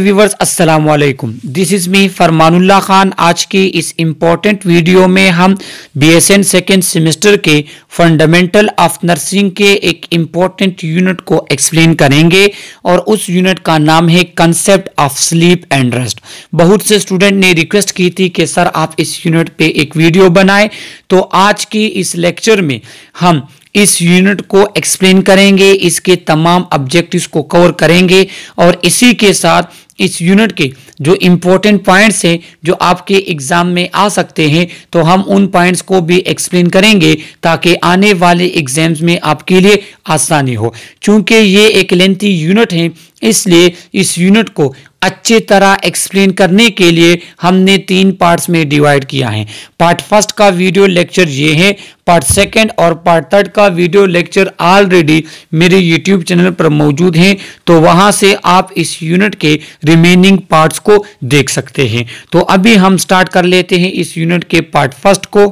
Viewers अस्सलाम वालेकुम this is me Farmanullah Khan आज की इस इम्पॉर्टेंट वीडियो में हम बीएसएन सेकेंड सेमेस्टर के फंडामेंटल ऑफ नर्सिंग के एक इम्पॉर्टेंट यूनिट को एक्सप्लेन करेंगे और उस यूनिट का नाम है concept of sleep and rest बहुत से स्टूडेंट ने रिक्वेस्ट की थी कि सर आप इस यूनिट पे एक वीडियो बनाए तो आज की इस लेक्चर में हम इस यूनिट को एक्सप्लेन करेंगे इसके तमाम ऑब्जेक्टिव्स को कवर करेंगे और इसी के साथ इस यूनिट के जो इम्पोर्टेंट पॉइंट्स हैं जो आपके एग्ज़ाम में आ सकते हैं तो हम उन पॉइंट्स को भी एक्सप्लेन करेंगे ताकि आने वाले एग्ज़ाम्स में आपके लिए आसानी हो क्योंकि ये एक लेंथी यूनिट है इसलिए इस यूनिट को अच्छी तरह एक्सप्लेन करने के लिए हमने तीन पार्ट्स में डिवाइड किया है पार्ट फर्स्ट का वीडियो लेक्चर ये है पार्ट सेकंड और पार्ट थर्ड का वीडियो लेक्चर ऑलरेडी मेरे यूट्यूब चैनल पर मौजूद हैं तो वहां से आप इस यूनिट के रिमेनिंग पार्ट्स को देख सकते हैं तो अभी हम स्टार्ट कर लेते हैं इस यूनिट के पार्ट फर्स्ट को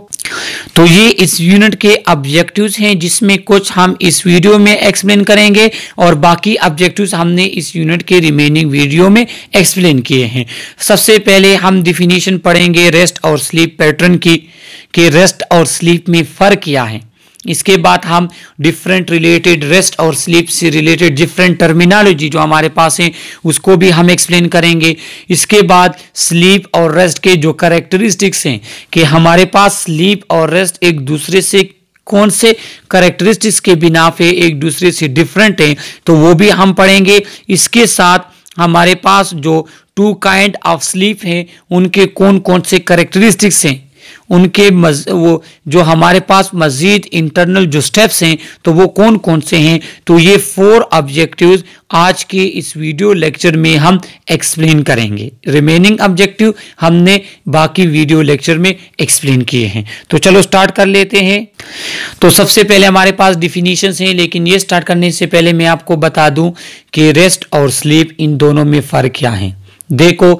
तो ये इस यूनिट के ऑब्जेक्टिव्स हैं जिसमें कुछ हम इस वीडियो में एक्सप्लेन करेंगे और बाकी ऑब्जेक्टिव्स हमने इस यूनिट के रिमेनिंग वीडियो में एक्सप्लेन किए हैं सबसे पहले हम डिफिनेशन पढ़ेंगे रेस्ट और स्लीप पैटर्न की कि रेस्ट और स्लीप में फ़र्क क्या है इसके बाद हम डिफरेंट रिलेटेड रेस्ट और स्लीप से रिलेटेड डिफरेंट टर्मिनोलॉजी जो हमारे पास है उसको भी हम एक्सप्लेन करेंगे इसके बाद स्लीप और रेस्ट के जो करेक्टरिस्टिक्स हैं कि हमारे पास स्लीप और रेस्ट एक दूसरे से कौन से करेक्टरिस्टिक्स के बिना पे एक दूसरे से डिफरेंट हैं तो वो भी हम पढ़ेंगे इसके साथ हमारे पास जो टू काइंड ऑफ स्लीप हैं उनके कौन कौन से करेक्टरिस्टिक्स हैं उनके मज, वो जो हमारे पास मजीद इंटरनल जो स्टेप्स हैं तो वो कौन कौन से हैं तो ये फोर ऑब्जेक्टिव्स आज के इस वीडियो लेक्चर में हम एक्सप्लेन करेंगे रिमेनिंग ऑब्जेक्टिव हमने बाकी वीडियो लेक्चर में एक्सप्लेन किए हैं तो चलो स्टार्ट कर लेते हैं तो सबसे पहले हमारे पास डिफिनीशन हैं लेकिन ये स्टार्ट करने से पहले मैं आपको बता दूं कि रेस्ट और स्लीप इन दोनों में फ़र्क क्या है देखो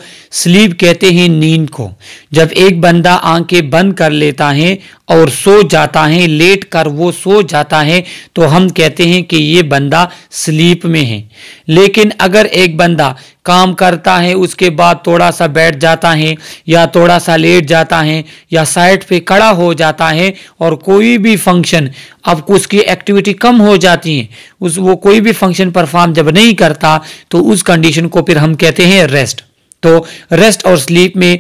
स्लीप कहते हैं नींद को जब एक बंदा आंखें बंद कर लेता है और सो जाता है लेट कर वो सो जाता है तो हम कहते हैं कि ये बंदा स्लीप में है लेकिन अगर एक बंदा काम करता है उसके बाद थोड़ा सा बैठ जाता है या थोड़ा सा लेट जाता है या साइड पे खड़ा हो जाता है और कोई भी फंक्शन अब उसकी एक्टिविटी कम हो जाती है उस वो कोई भी फंक्शन परफॉर्म जब नहीं करता तो उस कंडीशन को फिर हम कहते हैं रेस्ट तो रेस्ट और स्लीप में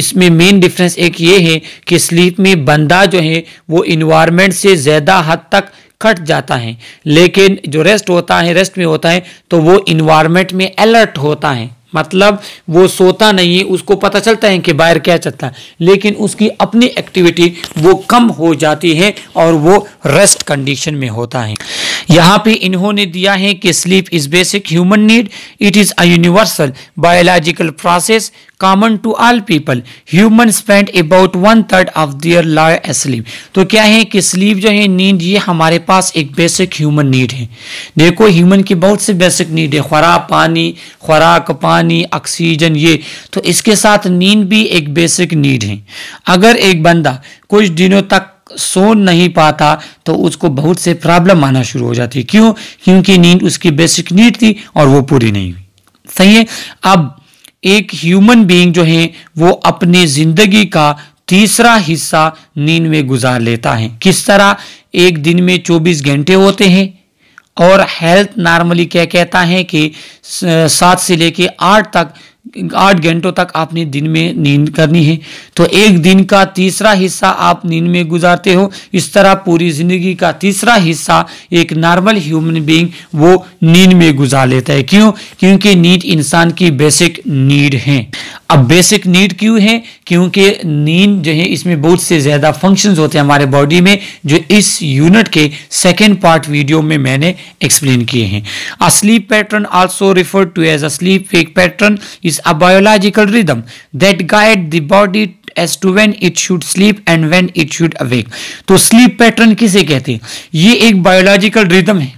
इसमें मेन डिफरेंस एक ये है कि स्लीप में बंदा जो है वो इन्वायरमेंट से ज़्यादा हद तक कट जाता है लेकिन जो रेस्ट होता है रेस्ट में होता है तो वो इन्वायरमेंट में अलर्ट होता है मतलब वो सोता नहीं है उसको पता चलता है कि बाहर क्या चलता है लेकिन उसकी अपनी एक्टिविटी वो कम हो जाती है और वो रेस्ट कंडीशन में होता है यहाँ पे इन्होंने दिया है कि sleep is basic human need it is a universal biological process common to all people human spend about one third of their life sleep तो क्या है कि स्लीप जो है नींद ये हमारे पास एक बेसिक ह्यूमन नीड है देखो ह्यूमन की बहुत सी बेसिक नीड है खुराक पानी खुराक पानी पानी ऑक्सीजन ये तो इसके साथ नींद भी एक बेसिक नीड है अगर एक बंदा कुछ दिनों तक सो नहीं पाता तो उसको बहुत से प्रॉब्लम आना शुरू हो जाती क्यों क्योंकि नींद उसकी बेसिक नीड थी और वो पूरी नहीं हुई सही है अब एक ह्यूमन बीइंग जो है वो अपनी जिंदगी का तीसरा हिस्सा नींद में गुजार लेता है किस तरह एक दिन में 24 घंटे होते हैं और हेल्थ नॉर्मली क्या कहता है कि सात से लेके आठ तक आठ घंटों तक आपने दिन में नींद करनी है तो एक दिन का तीसरा हिस्सा आप नींद में गुजारते हो इस तरह पूरी जिंदगी का तीसरा हिस्सा एक नॉर्मल ह्यूमन बींग वो नींद में गुजार लेता है क्यों क्योंकि नींद इंसान की बेसिक नीड है अब बेसिक नीड क्यों है क्योंकि नींद जो है इसमें बहुत से ज़्यादा फंक्शंस होते हैं हमारे बॉडी में जो इस यूनिट के सेकेंड पार्ट वीडियो में मैंने एक्सप्लेन किए हैं a sleep pattern also refer to as a sleep wake pattern is a biological rhythm that guide the body as to when it should sleep and when it should awake तो sleep pattern किसे कहते हैं ये एक biological rhythm है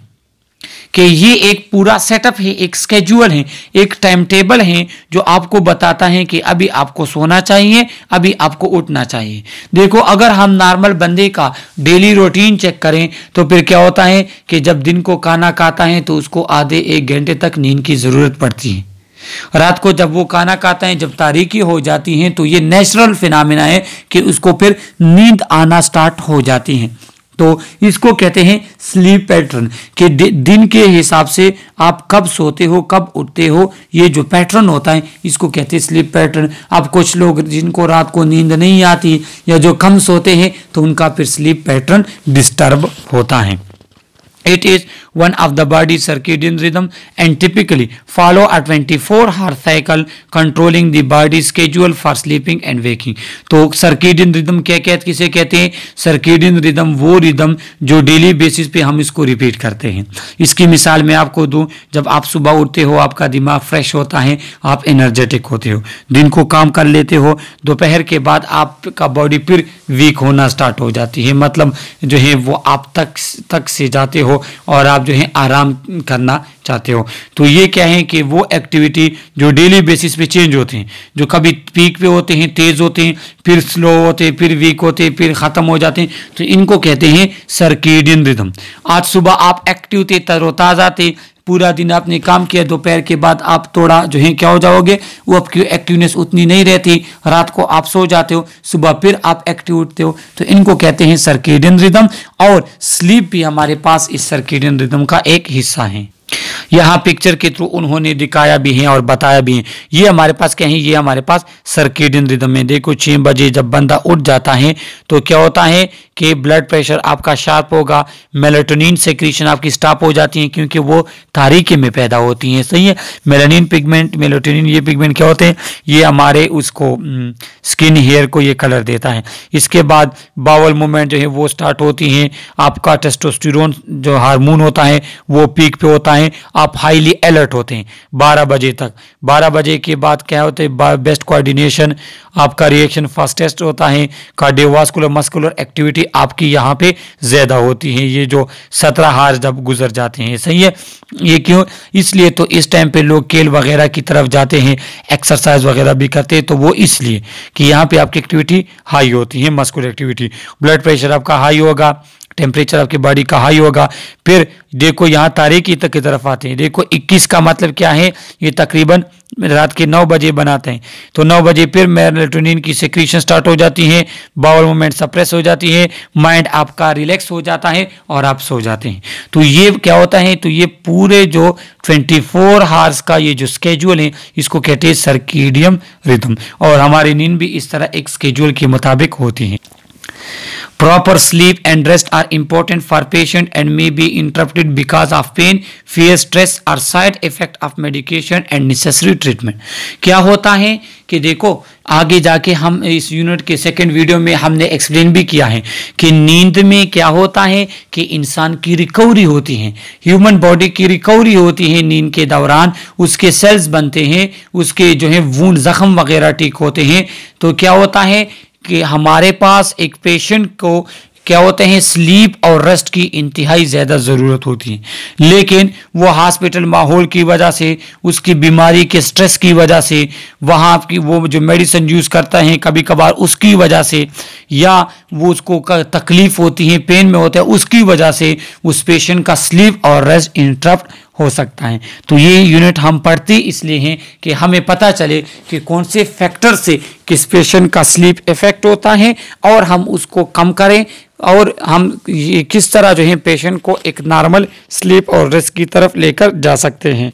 कि ये एक पूरा सेटअप है एक स्केजुअल है एक टाइम टेबल है जो आपको बताता है कि अभी आपको सोना चाहिए अभी आपको उठना चाहिए देखो अगर हम नॉर्मल बंदे का डेली रूटीन चेक करें तो फिर क्या होता है कि जब दिन को खाना खाता है तो उसको आधे एक घंटे तक नींद की ज़रूरत पड़ती है रात को जब वो खाना खाते हैं जब तारीखी हो जाती हैं तो ये नेचुरल फिनामिना है कि उसको फिर नींद आना स्टार्ट हो जाती है तो इसको कहते हैं स्लीप पैटर्न कि दिन के हिसाब से आप कब सोते हो कब उठते हो ये जो पैटर्न होता है इसको कहते हैं स्लीप पैटर्न अब कुछ लोग जिनको रात को नींद नहीं आती या जो कम सोते हैं तो उनका फिर स्लीप पैटर्न डिस्टर्ब होता है it is one of the body's circadian rhythm and typically follow a 24 hour cycle controlling the body's schedule for sleeping and waking तो सर्केडियन रिदम क्या कहते किसे कहते हैं सर्केडियन रिदम वो रिदम जो डेली बेसिस पे हम इसको रिपीट करते हैं इसकी मिसाल मैं आपको दूं जब आप सुबह उठते हो आपका दिमाग फ्रेश होता है आप एनर्जेटिक होते हो दिन को काम कर लेते हो दोपहर के बाद आपका बॉडी फिर वीक होना स्टार्ट हो जाती है मतलब जो है वो आप तक तक से जाते हो और आप जो है आराम करना चाहते हो तो ये क्या है कि वो एक्टिविटी जो डेली बेसिस पे चेंज होते हैं जो कभी पीक पे होते हैं तेज़ होते हैं फिर स्लो होते हैं फिर वीक होते हैं फिर ख़त्म हो जाते हैं तो इनको कहते हैं सर्किडियन रिदम आज सुबह आप एक्टिव थे तरोताज़ा थे पूरा दिन आपने काम किया दोपहर के बाद आप थोड़ा जो है क्या हो जाओगे वो आपकी एक्टिवनेस उतनी नहीं रहती रात को आप सो जाते हो सुबह फिर आप एक्टिव उठते हो तो इनको कहते हैं सर्किडियन रिदम और स्लीप भी हमारे पास इस सर्किडियन रिदम का एक हिस्सा है यहाँ पिक्चर के थ्रू उन्होंने दिखाया भी है और बताया भी है ये हमारे पास क्या है ये हमारे पास सर्केडियन रिदम में देखो छह बजे जब बंदा उठ जाता है तो क्या होता है कि ब्लड प्रेशर आपका शार्प होगा मेलेटोनिन सेक्रीशन आपकी स्टॉप हो जाती है क्योंकि वो तारीखे में पैदा होती है सही है मेलानिन पिगमेंट मेलेटोनिन ये पिगमेंट क्या होते हैं ये हमारे उसको स्किन हम्म, हेयर को ये कलर देता है इसके बाद बावल मूवमेंट जो है वो स्टार्ट होती है आपका टेस्टोस्टिरोन जो हार्मोन होता है वो पीक पे होता है आप हाईली अलर्ट होते हैं बारह बजे तक बारह बजे के बाद क्या होते हैं बेस्ट कोऑर्डिनेशन आपका रिएक्शन फास्टेस्ट होता है कार्डियोवास्कुलर मस्कुलर एक्टिविटी आपकी यहाँ पे ज़्यादा होती है ये जो सत्रह हार जब गुजर जाते हैं सही है ये क्यों इसलिए तो इस टाइम पे लोग केल वगैरह की तरफ जाते हैं एक्सरसाइज वगैरह भी करते हैं तो वो इसलिए कि यहाँ पे आपकी एक्टिविटी हाई होती है मस्कुलर एक्टिविटी ब्लड प्रेशर आपका हाई होगा टेम्परेचर आपकी बॉडी का हाई होगा फिर देखो यहाँ तारीख तक की तरफ आते हैं देखो 21 का मतलब क्या है ये तकरीबन रात के 9 बजे बनाते हैं तो 9 बजे फिर मेलाटोनिन की सिक्रीशन स्टार्ट हो जाती है बाउल मूवमेंट सप्रेस हो जाती है माइंड आपका रिलैक्स हो जाता है और आप सो जाते हैं तो ये क्या होता है तो ये पूरे जो 24 फोर हार्स का ये जो स्केड्यूल है इसको कहते हैं सर्किडियम रिदम और हमारी नींद भी इस तरह एक स्केड्यूल के मुताबिक होती है Proper sleep and rest are important for patient and may be interrupted because of pain, fear, stress or side effect of medication and necessary treatment क्या होता है कि देखो आगे जाके हम इस यूनिट के सेकेंड वीडियो में हमने एक्सप्लेन भी किया है कि नींद में क्या होता है कि इंसान की रिकवरी होती है ह्यूमन बॉडी की रिकवरी होती है नींद के दौरान उसके सेल्स बनते हैं उसके जो है वून जख्म वगैरह ठीक होते हैं तो क्या होता है कि हमारे पास एक पेशेंट को क्या होते हैं स्लीप और रेस्ट की इंतहाई ज़्यादा ज़रूरत होती है लेकिन वो हॉस्पिटल माहौल की वजह से उसकी बीमारी के स्ट्रेस की वजह से वहाँ की वो जो मेडिसिन यूज़ करता है कभी कभार उसकी वजह से या वो उसको तकलीफ़ होती है पेन में होता है उसकी वजह से उस पेशेंट का स्लीप और रेस्ट इंटरप्ट हो सकता है तो ये यूनिट हम पढ़ते इसलिए हैं कि हमें पता चले कि कौन से फैक्टर से किस पेशेंट का स्लीप इफेक्ट होता है और हम उसको कम करें और हम किस तरह जो है पेशेंट को एक नॉर्मल स्लीप और रेस्ट की तरफ लेकर जा सकते हैं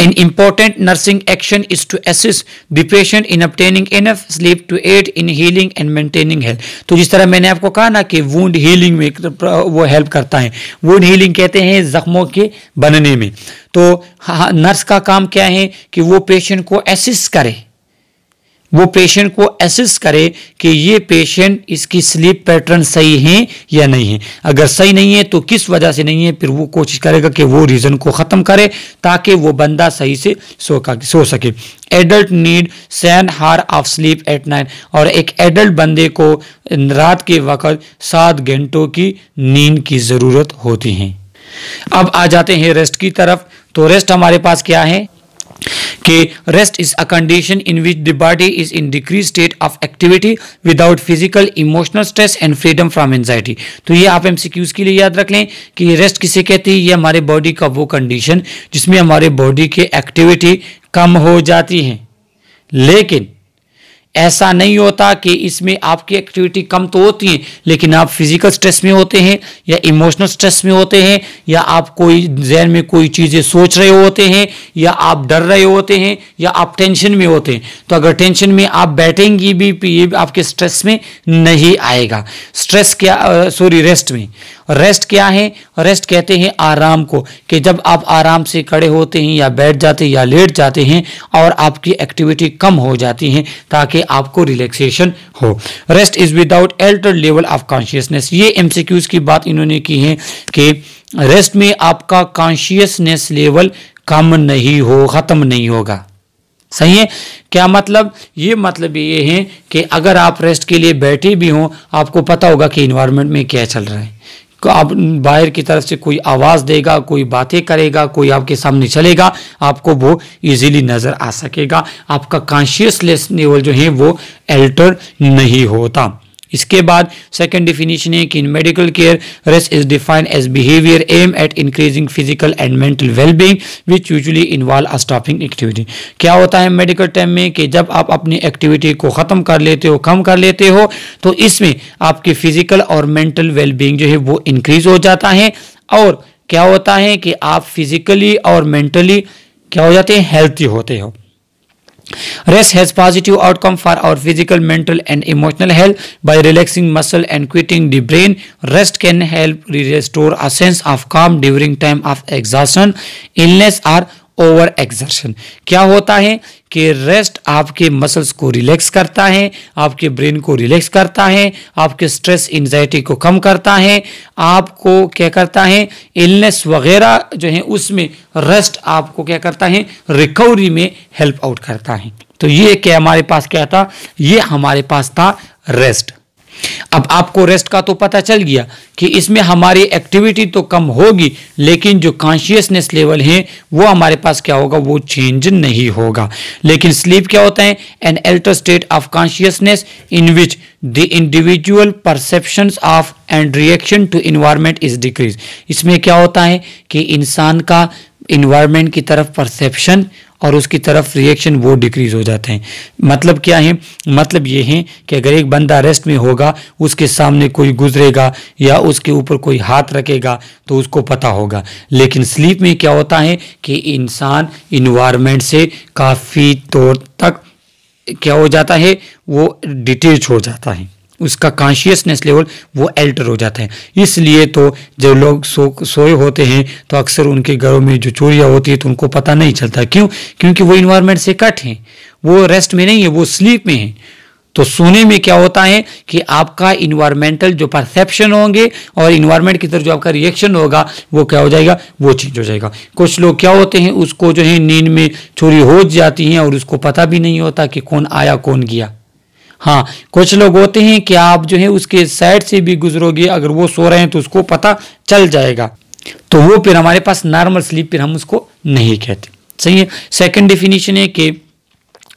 An important nursing action is to assist the patient in obtaining enough sleep to aid in healing and maintaining health. तो जिस तरह मैंने आपको कहा ना कि वूंड हीलिंग में वो हेल्प करता है वूंड हीलिंग कहते हैं जख्मों के बनने में तो नर्स का काम क्या है कि वो पेशेंट को असिस्ट करे वो पेशेंट को एसेस करे कि ये पेशेंट इसकी स्लीप पैटर्न सही है या नहीं है अगर सही नहीं है तो किस वजह से नहीं है फिर वो कोशिश करेगा कि वो रीज़न को ख़त्म करे ताकि वो बंदा सही से सो का सो सके adult need seven hours of sleep eight nine और एक एडल्ट बंदे को रात के वक्त सात घंटों की नींद की ज़रूरत होती है अब आ जाते हैं रेस्ट की तरफ तो रेस्ट हमारे पास क्या है कि rest is a condition in which the body is in decrease state of activity without physical emotional stress and freedom from anxiety तो ये आप एमसीक्यूज के लिए याद रख लें कि रेस्ट किसे कहती है ये हमारे बॉडी का वो कंडीशन जिसमें हमारे बॉडी के एक्टिविटी कम हो जाती है लेकिन ऐसा नहीं होता कि इसमें आपकी एक्टिविटी कम तो होती है लेकिन आप फिजिकल स्ट्रेस में होते हैं या इमोशनल स्ट्रेस में होते हैं या आप कोई जहन में कोई चीज़ें सोच रहे होते हैं या आप डर रहे होते हैं या आप टेंशन में होते हैं तो अगर टेंशन में आप बैठेंगी भी ये आपके स्ट्रेस में नहीं आएगा स्ट्रेस क्या सॉरी रेस्ट में रेस्ट क्या है रेस्ट कहते हैं आराम को कि जब आप आराम से खड़े होते हैं या बैठ जाते हैं या लेट जाते हैं और आपकी एक्टिविटी कम हो जाती है ताकि आपको रिलैक्सेशन हो rest is without alter level of consciousness ये एमसीक्यूज की बात इन्होंने की है कि रेस्ट में आपका कॉन्शियसनेस लेवल कम नहीं हो ख़त्म नहीं होगा सही है क्या मतलब ये मतलब ये है कि अगर आप रेस्ट के लिए बैठे भी हों आपको पता होगा कि इन्वायरमेंट में क्या चल रहा है आप बाहर की तरफ से कोई आवाज़ देगा कोई बातें करेगा कोई आपके सामने चलेगा आपको वो इजीली नज़र आ सकेगा आपका कॉन्शियसनेस लेवल जो है वो एल्टर नहीं होता इसके बाद सेकेंड डिफिनीशन है कि in medical care rest is defined as behaviour aim at increasing physical and mental wellbeing which usually involve stopping activity क्या होता है मेडिकल टाइम में कि जब आप अपनी एक्टिविटी को ख़त्म कर लेते हो कम कर लेते हो तो इसमें आपकी फिजिकल और मेंटल वेलबींग जो है वो इंक्रीज हो जाता है और क्या होता है कि आप फिजिकली और मेंटली क्या हो जाते हैं हेल्थी होते हो Rest has positive outcome for our physical, mental and emotional health. By relaxing muscle and quieting the brain, rest can help restore a sense of calm during time of exhaustion, illness or over exertion क्या होता है कि rest आपके muscles को relax करता है आपके brain को रिलैक्स करता है आपके स्ट्रेस एनजाइटी को कम करता है आपको क्या करता है इलनेस वगैरह जो है उसमें रेस्ट आपको क्या करता है रिकवरी में हेल्प आउट करता है तो ये क्या हमारे पास क्या था ये हमारे पास था रेस्ट अब आपको रेस्ट का तो पता चल गया कि इसमें हमारी एक्टिविटी तो कम होगी लेकिन जो कॉन्शियसनेस लेवल है वो हमारे पास क्या होगा वो चेंज नहीं होगा लेकिन स्लीप क्या होता है an alter state of consciousness in which the individual perception of and reaction to environment is decrease इसमें क्या होता है कि इंसान का इन्वायरमेंट की तरफ परसेप्शन और उसकी तरफ रिएक्शन वो डिक्रीज़ हो जाते हैं मतलब क्या है मतलब ये है कि अगर एक बंदा रेस्ट में होगा उसके सामने कोई गुजरेगा या उसके ऊपर कोई हाथ रखेगा तो उसको पता होगा लेकिन स्लीप में क्या होता है कि इंसान इन्वायरमेंट से काफ़ी तौर तक क्या हो जाता है वो डिटेच हो जाता है उसका कॉन्शियसनेस लेवल वो एल्टर हो जाता है इसलिए तो जब लोग सो सोए होते हैं तो अक्सर उनके घरों में जो चोरियाँ होती है तो उनको पता नहीं चलता क्यों क्योंकि वो इन्वायरमेंट से कट हैं वो रेस्ट में नहीं है वो स्लीप में है तो सोने में क्या होता है कि आपका इन्वायरमेंटल जो परसेप्शन होंगे और इन्वायरमेंट की तरफ जो आपका रिएक्शन होगा वो क्या हो जाएगा वो चेंज हो जाएगा कुछ लोग क्या होते हैं उसको जो है नींद में चोरी हो जाती है और उसको पता भी नहीं होता कि कौन आया कौन गया हाँ कुछ लोग होते हैं कि आप जो है उसके साइड से भी गुजरोगे अगर वो सो रहे हैं तो उसको पता चल जाएगा तो वो फिर हमारे पास नॉर्मल स्लीप फिर हम उसको नहीं कहते सही है सेकेंड डेफिनेशन है कि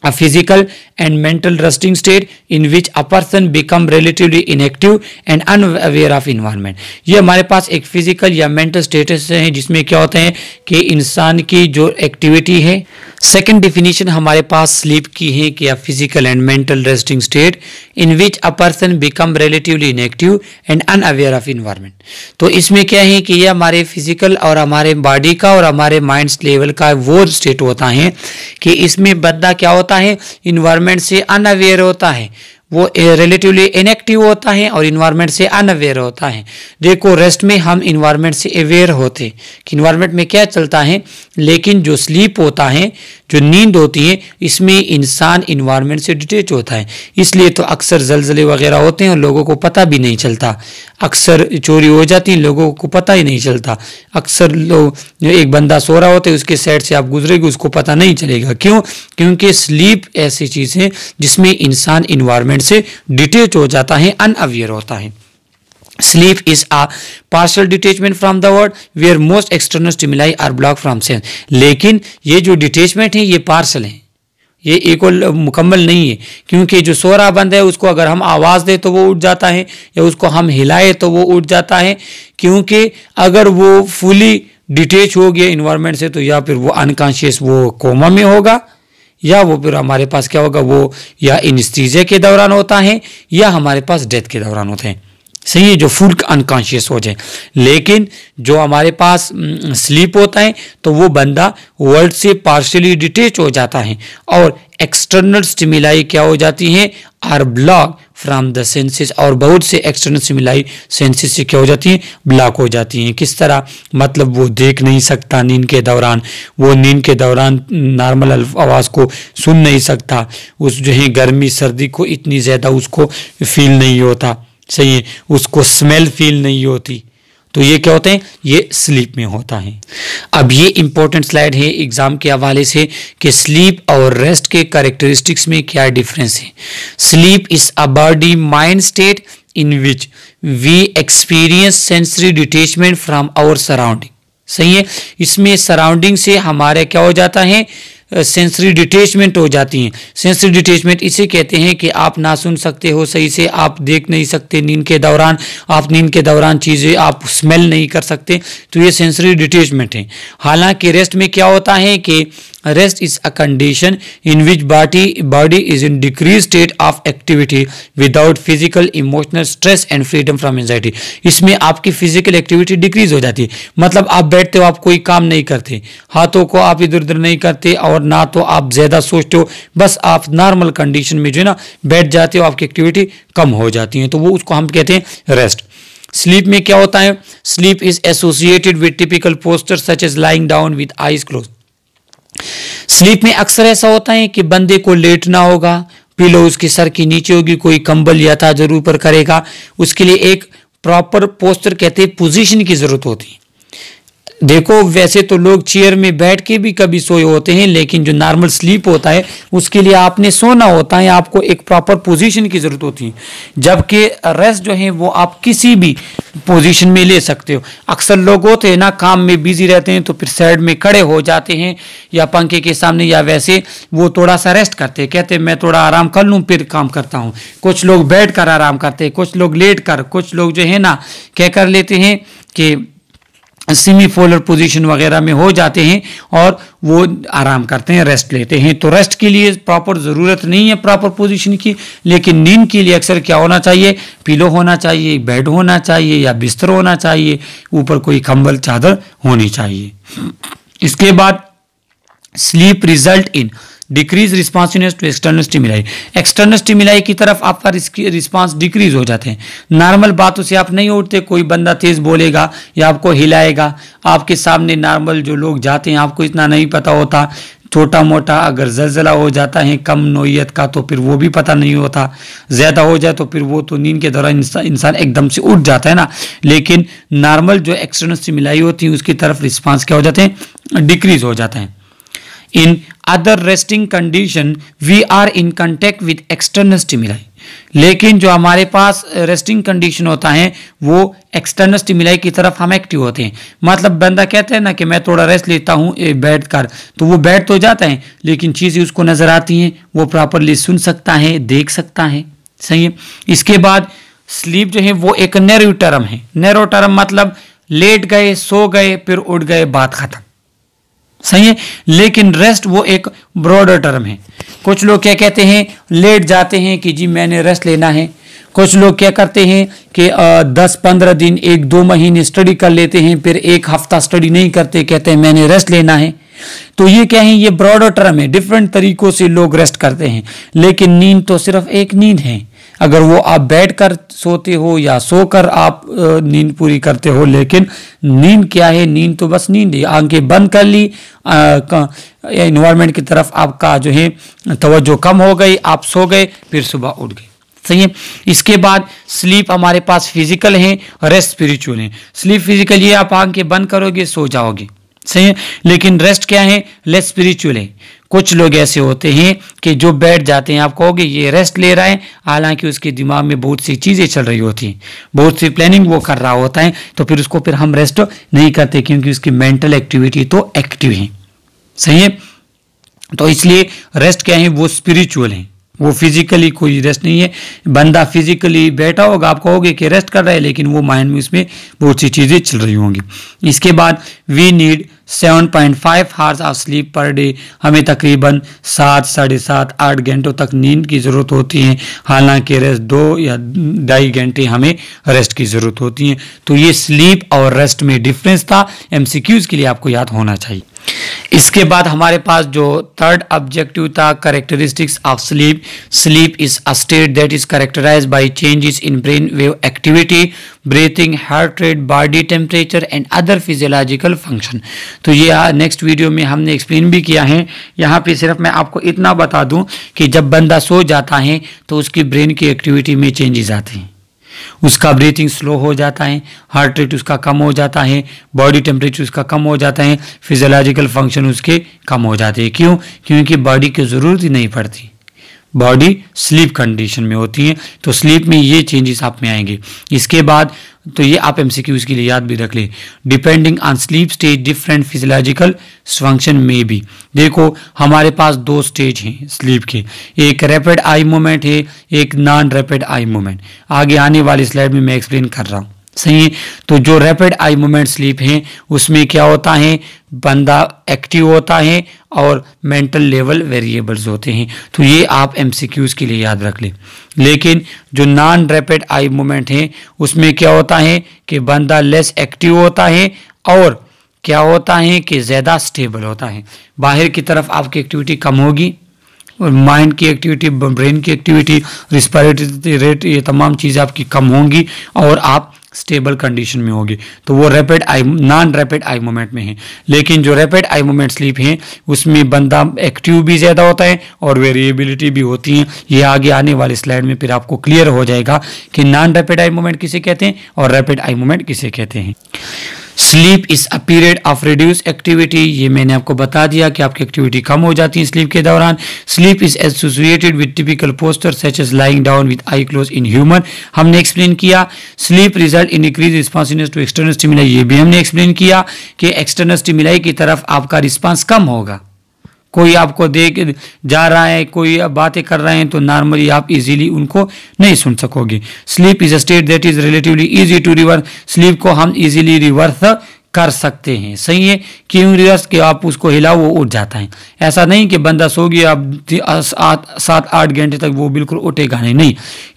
a physical and mental resting state in which a person become relatively inactive and unaware of environment ये हमारे पास एक फिजिकल या मेंटल स्टेटस है जिसमें क्या होते हैं कि इंसान की जो एक्टिविटी है सेकंड डिफिनीशन हमारे पास स्लीप की है कि a physical and mental resting state in which a person become relatively inactive and unaware of environment तो इसमें क्या है कि ये हमारे फिजिकल और हमारे बॉडी का और हमारे माइंड लेवल का वो स्टेट होता है कि इसमें बंदा क्या होता होता है इन्वायरमेंट से अनअवेयर होता है वो रिलेटिवली इनएक्टिव होता है और इन्वायरमेंट से अनअवेयर होता है देखो रेस्ट में हम इन्वायरमेंट से अवेयर होते कि इन्वायरमेंट में क्या चलता है लेकिन जो स्लीप होता है जो नींद होती है इसमें इंसान इन्वायरमेंट से डिटेच होता है इसलिए तो अक्सर जलजले वगैरह होते हैं और लोगों को पता भी नहीं चलता अक्सर चोरी हो जाती है लोगों को पता ही नहीं चलता अक्सर लोग एक बंदा सो रहा होता है उसके साइड से आप गुजरेगी उसको पता नहीं चलेगा क्यों क्योंकि स्लीप ऐसी चीज़ है जिसमें इंसान इन्वायरमेंट से डिटेच हो जाता है अवेयर होता है sleep is a partial detachment from the we are most external stimuli are block from sense लेकिन ये जो डिटेचमेंट है ये पार्सल है ये एक मुकम्मल नहीं है क्योंकि जो सोरा बंद है उसको अगर हम आवाज़ दें तो वो उठ जाता है या उसको हम हिलाए तो वो उठ जाता है क्योंकि अगर वो फुली डिटेच हो गया इन्वायरमेंट से तो या फिर वो अनकॉन्शियस वो कोमा में होगा या वो फिर हमारे पास क्या होगा वो या इनस्टीजिया के दौरान होता है या हमारे पास डेथ के दौरान होते हैं सही है जो फुल अनकॉन्शियस हो जाए लेकिन जो हमारे पास स्लीप होता है तो वो बंदा वर्ल्ड से पार्शली डिटेच हो जाता है और एक्सटर्नल स्टिमिलाई क्या हो जाती है are block from the senses और बहुत से एक्सटर्नल सिमिलाई सेंसेस से क्या हो जाती हैं ब्लॉक हो जाती हैं किस तरह मतलब वो देख नहीं सकता नींद के दौरान वो नींद के दौरान नॉर्मल आवाज़ को सुन नहीं सकता उस जो है गर्मी सर्दी को इतनी ज़्यादा उसको फील नहीं होता सही है उसको स्मेल फील नहीं होती तो ये क्या होते हैं ये स्लीप में होता है अब ये इंपॉर्टेंट स्लाइड है एग्जाम के हवाले से कि स्लीप और रेस्ट के करेक्टरिस्टिक्स में क्या डिफरेंस है sleep is a body mind state in which we experience sensory detachment from our surrounding सही है इसमें सराउंडिंग से हमारे क्या हो जाता है सेंसरी डिटेचमेंट हो जाती हैं सेंसरी डिटेचमेंट इसे कहते हैं कि आप ना सुन सकते हो सही से आप देख नहीं सकते नींद के दौरान आप नींद के दौरान चीज़ें आप स्मेल नहीं कर सकते तो ये सेंसरी डिटेचमेंट है हालांकि रेस्ट में क्या होता है कि rest is a condition in which body body is in decreased state of activity without physical emotional stress and freedom from anxiety इसमें आपकी फिजिकल एक्टिविटी डिक्रीज हो जाती है मतलब आप बैठते हो आप कोई काम नहीं करते हाथों को आप इधर उधर नहीं करते और ना तो आप ज़्यादा सोचते हो बस आप नॉर्मल कंडीशन में जो है ना बैठ जाते हो आपकी एक्टिविटी कम हो जाती है तो वो उसको हम कहते हैं रेस्ट स्लीप में क्या होता है sleep is associated with typical posture such is lying down with eyes close sleep में अक्सर ऐसा होता है कि बंदे को लेटना होगा पिलो उसके सर के नीचे होगी कोई कंबल या था जरूर पर करेगा उसके लिए एक प्रॉपर पोस्टर कहते हैं पोजीशन की जरूरत होती है देखो वैसे तो लोग चेयर में बैठ के भी कभी सोए होते हैं लेकिन जो नॉर्मल स्लीप होता है उसके लिए आपने सोना होता है आपको एक प्रॉपर पोजीशन की ज़रूरत होती है जबकि रेस्ट जो है वो आप किसी भी पोजीशन में ले सकते हो अक्सर लोग होते हैं ना काम में बिजी रहते हैं तो फिर साइड में खड़े हो जाते हैं या पंखे के सामने या वैसे वो थोड़ा सा रेस्ट करते हैं कहते हैं मैं थोड़ा आराम कर लूँ फिर काम करता हूँ कुछ लोग बैठ कर आराम करते हैं कुछ लोग लेट कर कुछ लोग जो है ना क्या कर लेते हैं कि फोलर पोजीशन वगैरह में हो जाते हैं और वो आराम करते हैं रेस्ट लेते हैं तो रेस्ट के लिए प्रॉपर ज़रूरत नहीं है प्रॉपर पोजीशन की लेकिन नींद के लिए अक्सर क्या होना चाहिए पिलो होना चाहिए बेड होना चाहिए या बिस्तर होना चाहिए ऊपर कोई खम्बल चादर होनी चाहिए इसके बाद sleep result in decrease responsiveness to external stimuli external stimuli की तरफ आपका रिस्पॉन्स डिक्रीज हो जाते हैं नॉर्मल बातों से आप नहीं उठते कोई बंदा तेज बोलेगा या आपको हिलाएगा आपके सामने नॉर्मल जो लोग जाते हैं आपको इतना नहीं पता होता छोटा मोटा अगर जलजला हो जाता है कम नोयत का तो फिर वो भी पता नहीं होता ज़्यादा हो जाए तो फिर वो तो नींद के दौरान इंसान एकदम से उठ जाता है ना लेकिन नॉर्मल जो एक्सटर्नल मिलाई होती है उसकी तरफ रिस्पांस क्या हो जाते हैं डिक्रीज हो जाते हैं In other resting condition, we are in contact with external stimuli. लेकिन जो हमारे पास रेस्टिंग कंडीशन होता है वो एक्सटर्नल स्टिमुलाई की तरफ हम एक्टिव होते हैं मतलब बंदा कहते हैं ना कि मैं थोड़ा रेस्ट लेता हूँ बैठ कर तो वो बैठ तो जाता है लेकिन चीज़ें उसको नज़र आती हैं वो प्रॉपरली सुन सकता है देख सकता है सही है इसके बाद स्लीप जो है वो एक नैरो टर्म है नैरो टर्म मतलब लेट गए सो गए फिर उठ गए बात खत्म सही है लेकिन रेस्ट वो एक ब्रॉडर टर्म है कुछ लोग क्या कहते हैं लेट जाते हैं कि जी मैंने रेस्ट लेना है कुछ लोग क्या करते हैं कि दस पंद्रह दिन एक दो महीने स्टडी कर लेते हैं फिर एक हफ्ता स्टडी नहीं करते कहते हैं मैंने रेस्ट लेना है तो ये क्या है ये ब्रॉडर टर्म है डिफरेंट तरीकों से लोग रेस्ट करते हैं लेकिन नींद तो सिर्फ एक नींद है अगर वो आप बैठ कर सोते हो या सोकर आप नींद पूरी करते हो लेकिन नींद क्या है नींद तो बस नींद ही आंखें बंद कर ली इन्वायरमेंट की तरफ आपका जो है तवज्जो कम हो गई आप सो गए फिर सुबह उठ गए सही है इसके बाद स्लीप हमारे पास फिजिकल है रेस्ट स्पिरिचुअल है स्लीप फिजिकल ये आप आंखें बंद करोगे सो जाओगे सही है लेकिन रेस्ट क्या है लेस स्पिरिचुअल है कुछ लोग ऐसे होते हैं कि जो बैठ जाते हैं आप कहोगे ये रेस्ट ले रहा है हालांकि उसके दिमाग में बहुत सी चीज़ें चल रही होती हैं बहुत सी प्लानिंग वो कर रहा होता है तो फिर उसको फिर हम रेस्ट नहीं करते क्योंकि उसकी मेंटल एक्टिविटी तो एक्टिव है सही है तो इसलिए रेस्ट क्या है वो स्पिरिचुअल है वो फिजिकली कोई रेस्ट नहीं है बंदा फिजिकली बैठा होगा आप कहोगे कि रेस्ट कर रहा है लेकिन वो माइंड में उसमें बहुत सी चीज़ें चल रही होंगी इसके बाद we need 7.5 hours of sleep per day हमें तकरीबन सात साढ़े सात आठ घंटों तक नींद की ज़रूरत होती है हालांकि रेस्ट दो या ढाई घंटे हमें रेस्ट की ज़रूरत होती है तो ये स्लीप और रेस्ट में डिफरेंस था एमसीक्यूज़ के लिए आपको याद होना चाहिए इसके बाद हमारे पास जो थर्ड ऑब्जेक्टिव था characteristics of sleep sleep is a state that is characterise by changes in brain wave activity breathing heart rate body temperature and other physiological function तो ये नेक्स्ट वीडियो में हमने एक्सप्लेन भी किया है यहाँ पे सिर्फ मैं आपको इतना बता दूँ कि जब बंदा सो जाता है तो उसकी ब्रेन की एक्टिविटी में चेंजेस आते हैं उसका ब्रीथिंग स्लो हो जाता है हार्ट रेट उसका कम हो जाता है बॉडी टेम्परेचर उसका कम हो जाता है फिजियोलॉजिकल फंक्शन उसके कम हो जाते हैं क्यों क्योंकि बॉडी की ज़रूरत ही नहीं पड़ती बॉडी स्लीप कंडीशन में होती है तो स्लीप में ये चेंजेस आप में आएंगे इसके बाद तो ये आप एमसीक्यूज के लिए याद भी रख ले depending on sleep stage different physiological function में भी देखो हमारे पास दो स्टेज हैं स्लीप के एक रैपिड आई मूवमेंट है एक नॉन रैपिड आई मूवमेंट आगे आने वाली स्लाइड में मैं एक्सप्लेन कर रहा हूँ सही है तो जो रैपिड आई मूवमेंट स्लीप है उसमें क्या होता है बंदा एक्टिव होता है और मेंटल लेवल वेरिएबल्स होते हैं तो ये आप एमसीक्यूज़ के लिए याद रख लें लेकिन जो नॉन रैपिड आई मूवमेंट हैं उसमें क्या होता है कि बंदा लेस एक्टिव होता है और क्या होता है कि ज़्यादा स्टेबल होता है बाहर की तरफ आपकी एक्टिविटी कम होगी और माइंड की एक्टिविटी ब्रेन की एक्टिविटी रिस्पायरेटरी रेट ये तमाम चीज़ें आपकी कम होंगी और आप स्टेबल कंडीशन में होगी तो वो rapid eye non rapid eye moment में है लेकिन जो रैपिड आई मोमेंट स्लीप है उसमें बंदा एक्टिव भी ज़्यादा होता है और वेरिएबिलिटी भी होती है ये आगे आने वाली स्लाइड में फिर आपको क्लियर हो जाएगा कि नॉन रैपिड आई मोमेंट किसे कहते हैं और रैपिड आई मोमेंट किसे कहते हैं sleep is a period of reduce activity ये मैंने आपको बता दिया कि आपकी एक्टिविटी कम हो जाती है स्लीप के दौरान sleep is associated with typical posture such as lying down with eye close in human हमने एक्सप्लेन किया sleep result in increase responsiveness to external stimuli ये भी हमने एक्सप्लेन किया कि एक्सटर्नल स्टिमुलाई की तरफ आपका रिस्पॉन्स कम होगा कोई आपको देख जा रहा है कोई बातें कर रहे हैं तो नॉर्मली आप इजीली उनको नहीं सुन सकोगे sleep is a state that is relatively easy to reverse sleep को हम इजीली रिवर्स कर सकते हैं सही है क्यों रिवर्स कि आप उसको हिलाओ वो उठ जाता है ऐसा नहीं कि बंदा सो गया आप सात आठ घंटे तक वो बिल्कुल उठेगा नहीं नहीं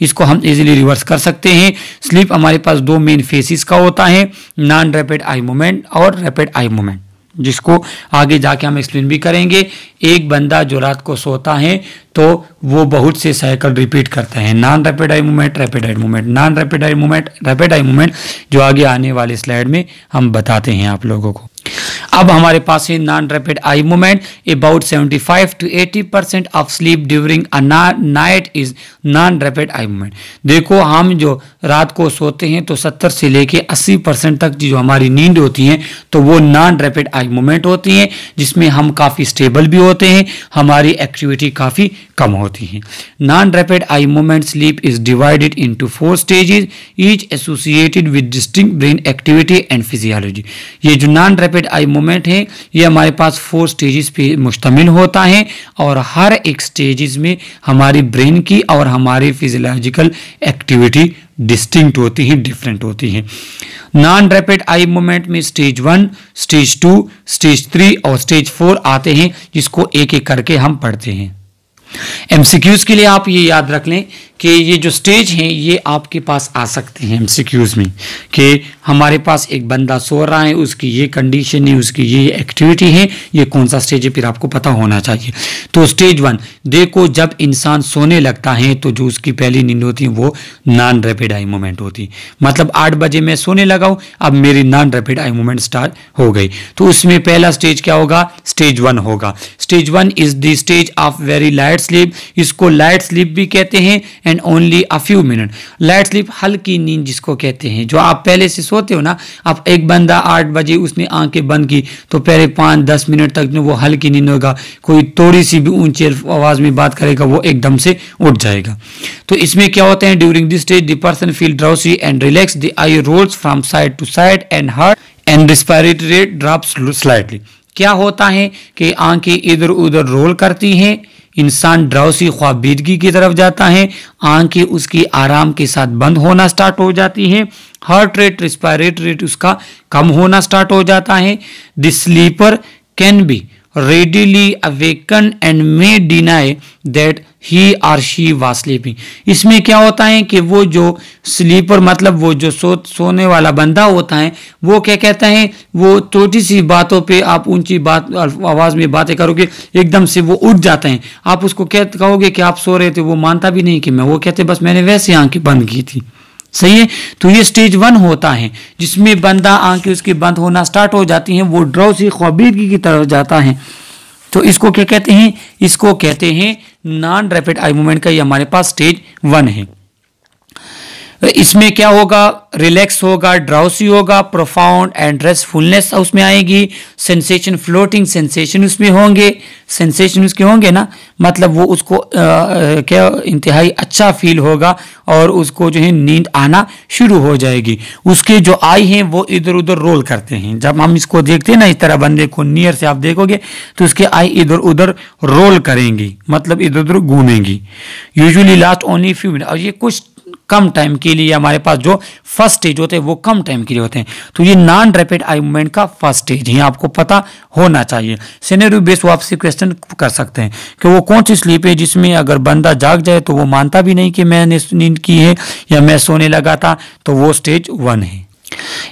इसको हम इजीली रिवर्स कर सकते हैं स्लीप हमारे पास दो मेन फेसिस का होता है नॉन रैपिड आई मूवमेंट और रैपिड आई मूवमेंट जिसको आगे जाके हम एक्सप्लेन भी करेंगे एक बंदा जो रात को सोता है तो वो बहुत से साइकिल रिपीट करता है non rapid eye movement rapid eye movement non rapid eye movement rapid eye movement जो आगे आने वाले स्लाइड में हम बताते हैं आप लोगों को अब हमारे पास है non rapid eye movement about 75 to 80 percent of sleep during a night is non rapid eye movement देखो हम जो रात को सोते हैं तो 70 से लेके 80 परसेंट तक जो हमारी नींद होती है तो वो नॉन रैपिड आई मूवमेंट होती है जिसमें हम काफ़ी स्टेबल भी होते हैं हमारी एक्टिविटी काफ़ी कम होती है non rapid eye movement sleep is divided to four stages each associated with distinct brain activity and physiology ये जो non rapid rapid eye movement है ये हमारे पास फोर स्टेजेस पे मुश्तमिल होता है और हर एक स्टेजेस में हमारी ब्रेन की और हमारी फिजियोलॉजिकल एक्टिविटी डिस्टिंक्ट होती है डिफरेंट होती है नॉन रैपिड आई मूवमेंट में stage one stage two stage three और स्टेज फोर आते हैं जिसको एक एक करके हम पढ़ते हैं एमसीक्यूज के लिए आप ये याद रख लें कि ये जो स्टेज हैं ये आपके पास आ सकते हैं एम में कि हमारे पास एक बंदा सो रहा है उसकी ये कंडीशन है उसकी ये एक्टिविटी है ये कौन सा स्टेज है फिर आपको पता होना चाहिए तो स्टेज वन देखो जब इंसान सोने लगता है तो जो उसकी पहली नींद होती है वो नॉन रेपिड आई मूवमेंट होती मतलब आठ बजे मैं सोने लगा अब मेरी non rapid eye movement start हो गई तो उसमें पहला स्टेज क्या होगा स्टेज वन होगा stage one is the stage of very light sleep इसको लाइट स्लीप भी कहते हैं and only a few minute light sleep हल्की नींद जिसको कहते हैं जो आप पहले से सोते हो ना आप एक बंदा आठ बजे उसने आंखें बंद की तो पहले पाँच दस मिनट तक वो हल्की नींद होगा कोई थोड़ी सी भी ऊंची आवाज़ में बात करेगा वो एकदम से उठ जाएगा तो इसमें क्या होता है during this stage the person feel drowsy and relax the eye rolls from side to side and heart and respiratory drop क्या होता है कि आंखें इधर उधर रोल करती हैं इंसान ड्राउसी ख्वाबीदगी की तरफ जाता है आंखें उसकी आराम के साथ बंद होना स्टार्ट हो जाती हैं हार्ट रेट रिस्पायरेट रेट उसका कम होना स्टार्ट हो जाता है the sleeper can be readily awaken and may deny that he or she was इसमें क्या होता है कि वो जो स्लीपर मतलब वो जो सो सोने वाला बंदा होता है वो क्या कहता है वो छोटी सी बातों पे आप ऊंची बात आवाज़ में बातें करोगे एकदम से वो उठ जाते हैं आप उसको कह कहोगे कि आप सो रहे थे वो मानता भी नहीं कि मैं वो कहते बस मैंने वैसे आंखें बंद की थी सही है तो ये स्टेज वन होता है जिसमें बंदा आंखें उसकी बंद होना स्टार्ट हो जाती हैं वो ड्रव से की तरफ जाता है तो इसको क्या कहते हैं इसको कहते हैं नॉन रैपिड आई मूवमेंट का ये हमारे पास स्टेज वन है इसमें क्या होगा रिलैक्स होगा ड्राउसी होगा प्रोफाउंड एंड रेस्टफुलनेस उसमें आएगी सेंसेशन फ्लोटिंग सेंसेशन उसमें होंगे सेंसेशन उसके होंगे ना मतलब वो उसको आ, क्या इंतहाई अच्छा फील होगा और उसको जो है नींद आना शुरू हो जाएगी उसके जो आई हैं वो इधर उधर रोल करते हैं जब हम इसको देखते हैं ना इस तरह बंदे को नियर से आप देखोगे तो उसके आई इधर उधर रोल करेंगी मतलब इधर उधर घूमेंगी usually last only few minute और ये कुछ कम टाइम के लिए हमारे पास जो फर्स्ट स्टेज होते हैं वो कम टाइम के लिए होते हैं तो ये नॉन रैपिड आई मूवमेंट का फर्स्ट स्टेज है आपको पता होना चाहिए सीनेरियो बेस वो आपसे क्वेश्चन कर सकते हैं कि वो कौन सी स्लीप है जिसमें अगर बंदा जाग जाए तो वो मानता भी नहीं कि मैंने नींद की है या मैं सोने लगा था तो वो स्टेज वन है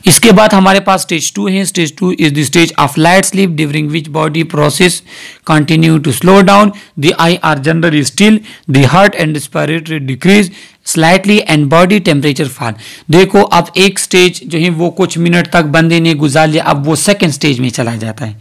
इसके बाद हमारे पास स्टेज टू है stage two is the stage of light sleep during which body process continue to slow down the eye are generally still the heart and respiratory decrease slightly and body temperature fall देखो अब एक stage जो है वो कुछ minute तक बंदे ने गुजार लिया अब वो सेकेंड स्टेज में चला जाता है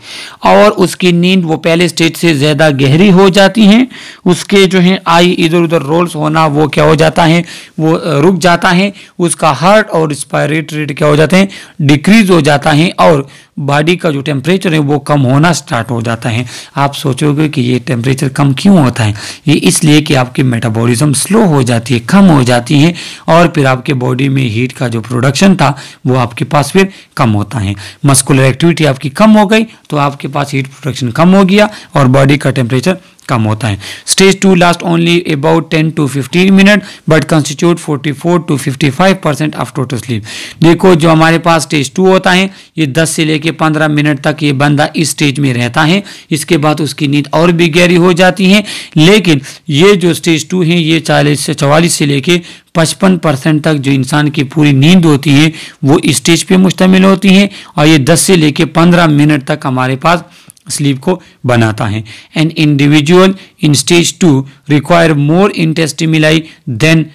और उसकी नींद वो पहले स्टेज से ज़्यादा गहरी हो जाती है उसके जो है आई इधर उधर रोल्स होना वो क्या हो जाता है वो रुक जाता है उसका हार्ट और स्पायरेट रेट क्या हो जाते हैं डिक्रीज हो जाता है और बॉडी का जो टेम्परेचर है वो कम होना स्टार्ट हो जाता है आप सोचोगे कि ये टेम्परेचर कम क्यों होता है ये इसलिए कि आपकी मेटाबॉलिज्म स्लो हो जाती है कम हो जाती है और फिर आपके बॉडी में हीट का जो प्रोडक्शन था वो आपके पास फिर कम होता है मस्कुलर एक्टिविटी आपकी कम हो गई तो आपके पास हीट प्रोडक्शन कम हो गया और बॉडी का टेम्परेचर कम होता है stage two last only about ten to fifteen minute but constitute forty four to fifty five percent of total sleep देखो जो हमारे पास स्टेज टू होता है ये दस से लेकर पंद्रह मिनट तक ये बंदा इस स्टेज में रहता है इसके बाद उसकी नींद और भी गहरी हो जाती है लेकिन ये जो स्टेज टू है ये चालीस से चवालीस से लेके पचपन परसेंट तक जो इंसान की पूरी नींद होती है वो स्टेज पे मुश्तमिल होती है और ये दस से लेके पंद्रह मिनट तक हमारे पास स्लीव को बनाता है an individual in stage two require more intense stimuli than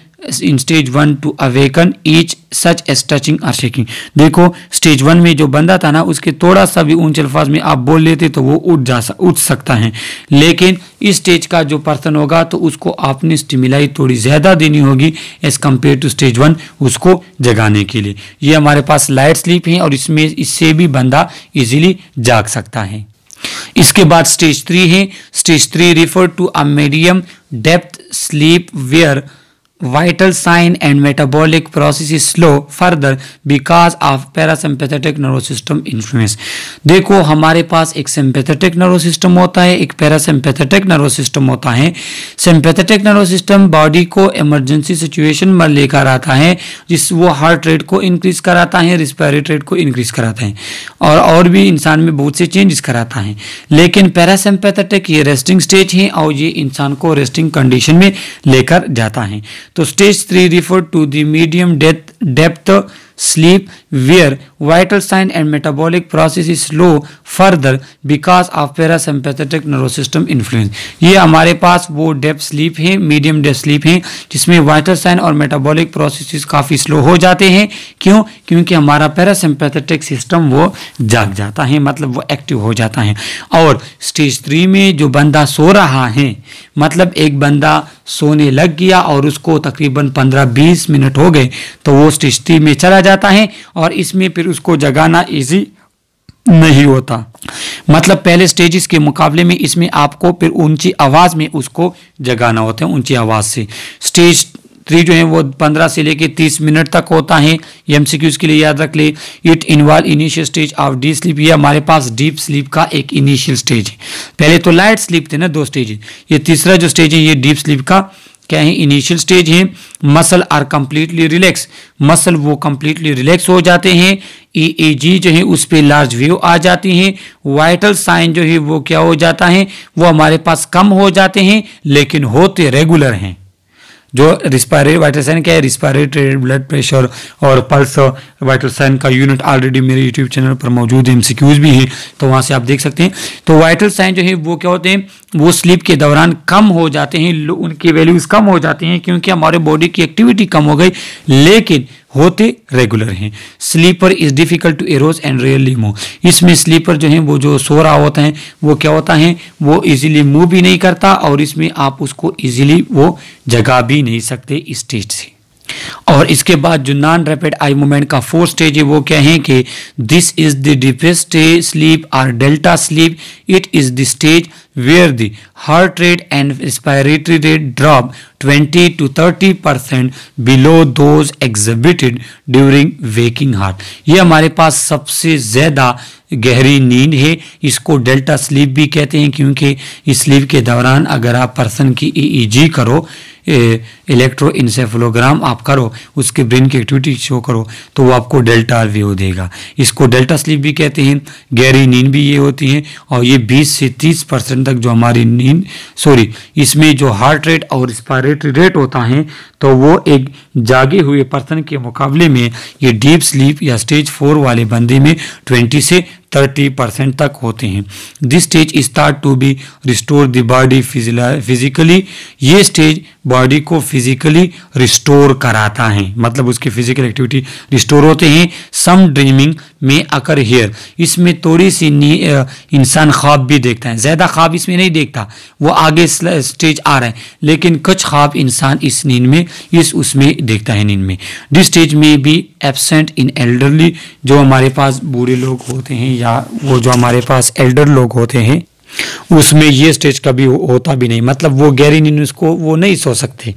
in stage one to awaken each such touching or shaking देखो स्टेज वन में जो बंदा था ना उसके थोड़ा सा भी ऊंचे अल्फाज में आप बोल लेते तो वो उठ जा उठ सकता है लेकिन इस स्टेज का जो पर्सन होगा तो उसको आपने स्टिमिलाई थोड़ी ज़्यादा देनी होगी as compare to stage one उसको जगाने के लिए ये हमारे पास लाइट स्लीप है और इसमें इससे भी बंदा इजिली जाग सकता है इसके बाद स्टेज थ्री है stage three refer to a medium depth sleep where vital sign and metabolic process is slow further because of parasympathetic nervous system influence देखो हमारे पास एक sympathetic nervous system होता है एक parasympathetic nervous system होता है sympathetic nervous system बॉडी को emergency situation में लेकर आता है जिस वो हार्ट रेट को इंक्रीज कराता है रिस्पायरेट रेट को इंक्रीज कराता है और और भी इंसान में बहुत से चेंजेस कराता है लेकिन पैरासिम्पैथेटिक ये रेस्टिंग स्टेज है और ये इंसान को रेस्टिंग कंडीशन में लेकर जाता है तो stage three refer to the medium death depth sleep where vital sign and metabolic process is slow further because of parasympathetic nervous system influence ये हमारे पास वो डेप्थ स्लीप है मीडियम डेप्थ स्लीप है जिसमें वाइटल साइन और metabolic process काफ़ी slow हो जाते हैं क्यों क्योंकि हमारा पैरासिम्पैथेटिक सिस्टम वो जाग जाता है मतलब वो एक्टिव हो जाता है और स्टेज थ्री में जो बंदा सो रहा है मतलब एक बंदा सोने लग गया और उसको तकरीबन 15-20 मिनट हो गए तो वो स्थिति में चला जाता है और इसमें फिर उसको जगाना इजी नहीं होता मतलब पहले स्टेजेस के मुकाबले में इसमें आपको फिर ऊंची आवाज़ में उसको जगाना होता है ऊंची आवाज़ से स्टेज थ्री जो है वो पंद्रह से लेकर तीस मिनट तक होता है एम के लिए याद रख ले it involve initial stage of deep sleep ये हमारे पास डीप स्लीप का एक इनिशियल स्टेज है पहले तो लाइट स्लीप थे ना दो स्टेज ये तीसरा जो स्टेज है ये डीप स्लीप का क्या है इनिशियल स्टेज है muscle are completely relax muscle वो कंप्लीटली रिलैक्स हो जाते हैं ईएजी e जो है उस पर लार्ज वेव आ जाती है वाइटल साइन जो है वो क्या हो जाता है वो हमारे पास कम हो जाते हैं लेकिन होते रेगुलर हैं जो रिस्पायरेटरी वाइटल साइन क्या है रिस्पायरेटरी ब्लड प्रेशर और पल्स वाइटल साइन का यूनिट ऑलरेडी मेरे यूट्यूब चैनल पर मौजूद है एमसीक्यूज भी है तो वहाँ से आप देख सकते हैं तो वाइटल साइन जो है वो क्या होते हैं वो स्लीप के दौरान कम हो जाते हैं उनकी वैल्यूज कम हो जाती हैं क्योंकि हमारे बॉडी की एक्टिविटी कम हो गई लेकिन होते रेगुलर हैं sleeper is difficult to arouse and rarely move इसमें स्लीपर जो है वो जो सो रहा होता है वो क्या होता है वो इजीली मूव भी नहीं करता और इसमें आप उसको इजीली वो जगा भी नहीं सकते स्टेज से और इसके बाद जो नॉन रैपिड आई मूवमेंट का फोर्थ स्टेज है वो क्या है कि this is the deepest sleep or delta sleep it is the stage where the heart rate and respiratory rate drop 20 to 30 percent below those exhibited during waking heart ये हमारे पास सबसे ज़्यादा गहरी नींद है इसको डेल्टा स्लीप भी कहते हैं क्योंकि इस स्लीप के दौरान अगर आप पर्सन की जी e e करो इलेक्ट्रो इंसेफलोग्राम आप करो उसके ब्रेन की एक्टिविटी शो करो तो वो आपको डेल्टा व्यू देगा इसको डेल्टा स्लीप भी कहते हैं गहरी नींद भी ये होती है और ये 20 से 30 परसेंट तक जो हमारी नींद सॉरी इसमें जो हार्ट रेट और रिस्पायरेटरी रेट होता है तो वो एक जागे हुए पर्सन के मुकाबले में ये डीप स्लीप या स्टेज फोर वाले बंदे में ट्वेंटी से थर्टी परसेंट तक होते हैं this stage start to be restore the body physically ये स्टेज बॉडी को फिजिकली रिस्टोर कराता है मतलब उसकी फिजिकल एक्टिविटी रिस्टोर होते हैं सम ड्रीमिंग में अकर हेयर इसमें थोड़ी सी इंसान ख्वाब भी देखता है ज़्यादा ख्वाब इसमें नहीं देखता वो आगे स्टेज आ रहा है लेकिन कुछ ख्वाब इंसान इस नींद में इस उसमें देखता है नींद में दिस स्टेज में भी एबसेंट इन एल्डरली जो हमारे पास बूढ़े लोग होते हैं या वो जो हमारे पास एल्डर लोग होते हैं उसमें ये स्टेज कभी होता भी नहीं मतलब वो गहरी नींद उसको वो नहीं सो सकते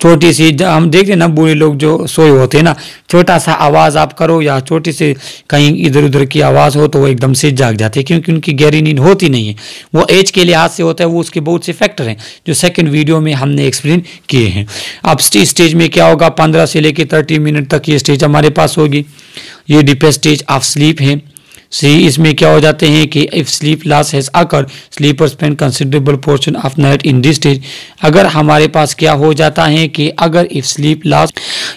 छोटी सी हम देख रहे ना बूढ़े लोग जो सोए होते हैं ना छोटा सा आवाज़ आप करो या छोटी सी कहीं इधर उधर की आवाज़ हो तो वो एकदम से जाग जाते हैं क्योंकि उनकी गहरी नींद होती नहीं है वो एज के लिहाज से होता है वो उसके बहुत से फैक्टर हैं जो सेकेंड वीडियो में हमने एक्सप्लेन किए हैं अब स्टेज में क्या होगा पंद्रह से लेकर थर्टी मिनट तक ये स्टेज हमारे पास होगी ये डिपेस्ट स्टेज ऑफ स्लीप है सी इसमें क्या हो जाते हैं कि if sleep loss has occur sleeper spend considerable portion of night in this stage अगर हमारे पास क्या हो जाता है कि अगर इफ स्लीप लॉस